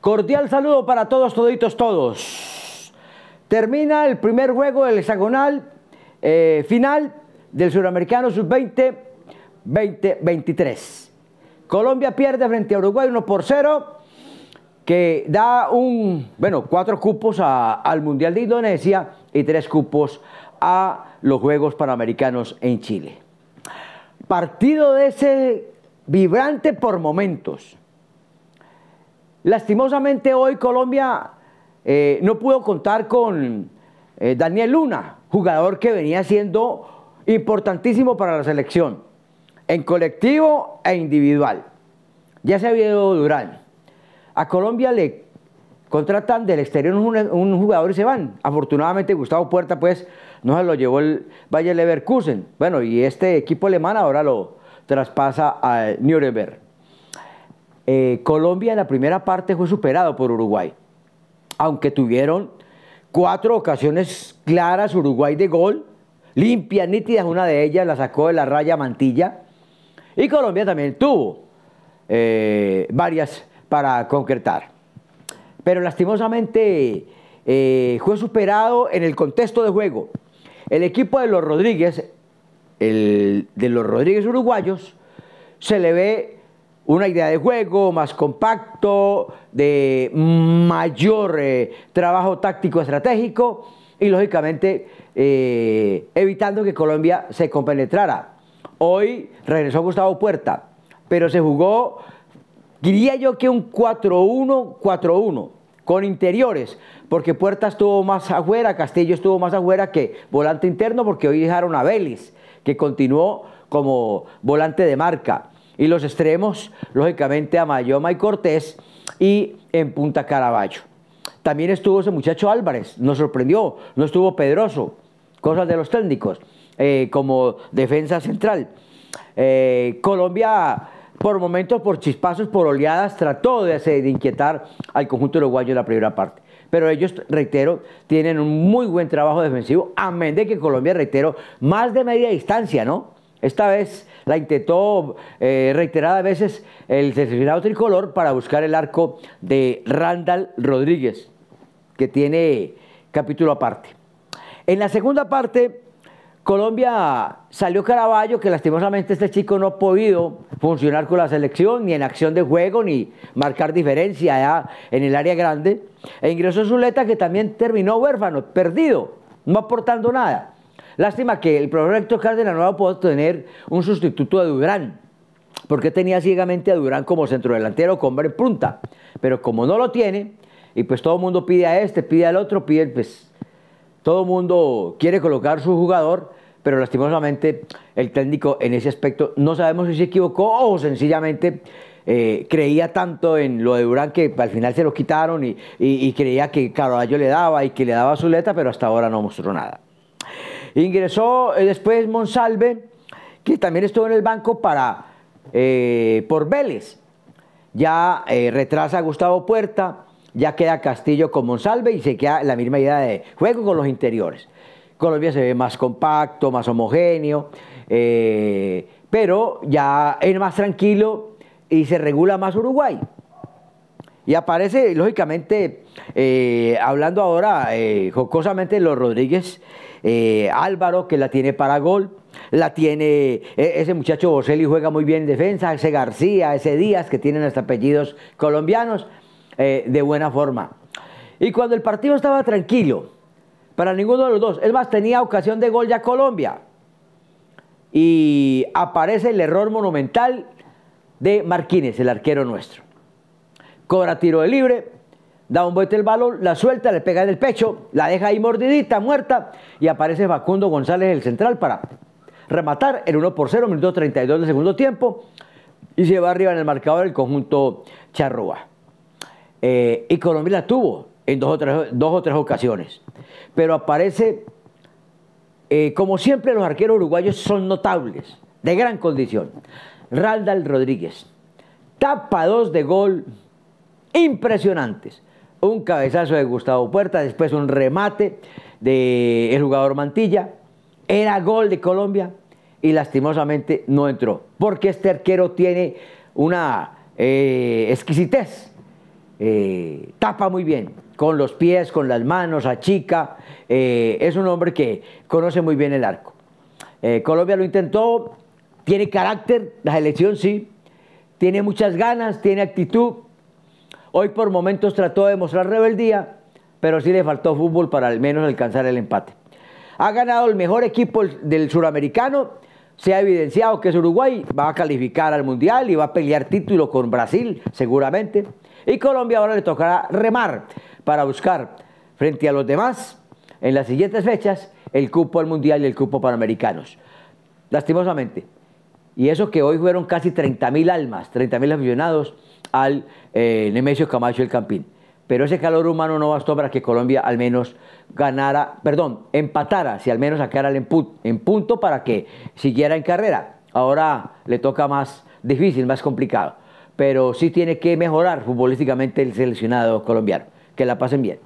Cordial saludo para todos, toditos, todos. Termina el primer juego del hexagonal eh, final del Suramericano Sub-20 2023. Colombia pierde frente a Uruguay 1 por 0, que da un, bueno, cuatro cupos al Mundial de Indonesia y tres cupos a los Juegos Panamericanos en Chile. Partido de ese vibrante por momentos Lastimosamente hoy Colombia eh, no pudo contar con eh, Daniel Luna, jugador que venía siendo importantísimo para la selección, en colectivo e individual. Ya se había ido Durán. A Colombia le contratan del exterior un, jugador y se van. Afortunadamente Gustavo Puerta pues no se lo llevó el Bayer Leverkusen. Bueno, y este equipo alemán ahora lo traspasa al Nuremberg. Eh, Colombia en la primera parte fue superado por Uruguay, aunque tuvieron cuatro ocasiones claras Uruguay de gol, limpias, nítidas, una de ellas la sacó de la raya Mantilla, y Colombia también tuvo eh, varias para concretar. Pero lastimosamente eh, fue superado en el contexto de juego. El equipo de los Rodríguez, el, de los Rodríguez uruguayos, se le ve una idea de juego más compacto, de mayor eh, trabajo táctico estratégico y lógicamente eh, evitando que Colombia se compenetrara. Hoy regresó Gustavo Puerta, pero se jugó, diría yo que un 4-1-4-1 con interiores, porque Puerta estuvo más afuera, Castillo estuvo más afuera que volante interno, porque hoy dejaron a Vélez, que continuó como volante de marca y los extremos, lógicamente, a Mayoma y Cortés y en Punta Caraballo. También estuvo ese muchacho Álvarez, nos sorprendió, no estuvo Pedroso, cosas de los técnicos, eh, como defensa central. Eh, Colombia, por momentos, por chispazos, por oleadas, trató de, hacer, de inquietar al conjunto uruguayo en la primera parte pero ellos, reitero, tienen un muy buen trabajo defensivo, amén de que Colombia, reitero, más de media distancia, ¿no? Esta vez la intentó eh, reiterada a veces el seleccionado tricolor para buscar el arco de Randall Rodríguez, que tiene capítulo aparte. En la segunda parte, Colombia salió Caraballo, que lastimosamente este chico no ha podido funcionar con la selección, ni en acción de juego, ni marcar diferencia allá en el área grande. E ingresó Zuleta, que también terminó huérfano, perdido, no aportando nada. Lástima que el proyecto Cárdenas no podido tener un sustituto de Durán, porque tenía ciegamente a Durán como centrodelantero con ver punta. Pero como no lo tiene, y pues todo el mundo pide a este, pide al otro, pide, pues todo el mundo quiere colocar su jugador, pero lastimosamente el técnico en ese aspecto no sabemos si se equivocó o sencillamente eh, creía tanto en lo de Durán que al final se lo quitaron y, creía que Carvalho le daba y que le daba su letra, pero hasta ahora no mostró nada. Ingresó eh, después Monsalve, que también estuvo en el banco para, eh, por Vélez. Ya eh, retrasa Gustavo Puerta, ya queda Castillo con Monsalve y se queda la misma idea de juego con los interiores. Colombia se ve más compacto, más homogéneo, pero ya es más tranquilo y se regula más Uruguay. Y aparece, lógicamente, eh, hablando ahora eh, jocosamente los Rodríguez, eh, Álvaro que la tiene para gol, la tiene e, ese muchacho Boselli juega muy bien en defensa, ese García, ese Díaz que tienen hasta apellidos colombianos, de buena forma. Y cuando el partido estaba tranquilo, para ninguno de los dos, él más, tenía ocasión de gol ya Colombia. Y aparece el error monumental de Marquínez, el arquero nuestro cobra tiro de libre, da un bote el balón, la suelta, le pega en el pecho, la deja ahí mordidita, muerta, y aparece Facundo González, el central, para rematar el 1 por 0, minuto 32 del segundo tiempo, y se va arriba en el marcador el conjunto Charrúa. Eh, y Colombia la tuvo en dos o tres, dos o tres ocasiones, pero aparece, eh, como siempre, los arqueros uruguayos son notables, de gran condición. Raldal Rodríguez, tapa dos de gol impresionantes. Un cabezazo de Gustavo Puerta, después un remate del jugador Mantilla. Era gol de Colombia y lastimosamente no entró. Porque este arquero tiene una eh, exquisitez. Eh, tapa muy bien, con los pies, con las manos, achica. Chica. Eh, es un hombre que conoce muy bien el arco. Colombia lo intentó, tiene carácter, la selección sí, tiene muchas ganas, tiene actitud Hoy por momentos trató de mostrar rebeldía, pero sí le faltó fútbol para al menos alcanzar el empate. Ha ganado el mejor equipo del suramericano. Se ha evidenciado que es Uruguay, va a calificar al Mundial y va a pelear título con Brasil, seguramente. Y Colombia ahora le tocará remar para buscar, frente a los demás, en las siguientes fechas, el cupo al Mundial y el cupo Panamericanos. Lastimosamente. Y eso que hoy fueron casi 30.000 almas, 30.000 aficionados al eh, Nemesio Camacho del Campín. Pero ese calor humano no bastó para que Colombia al menos ganara, perdón, empatara, si al menos sacara el en punto para que siguiera en carrera. Ahora le toca más difícil, más complicado. Pero sí tiene que mejorar futbolísticamente el seleccionado colombiano. Que la pasen bien.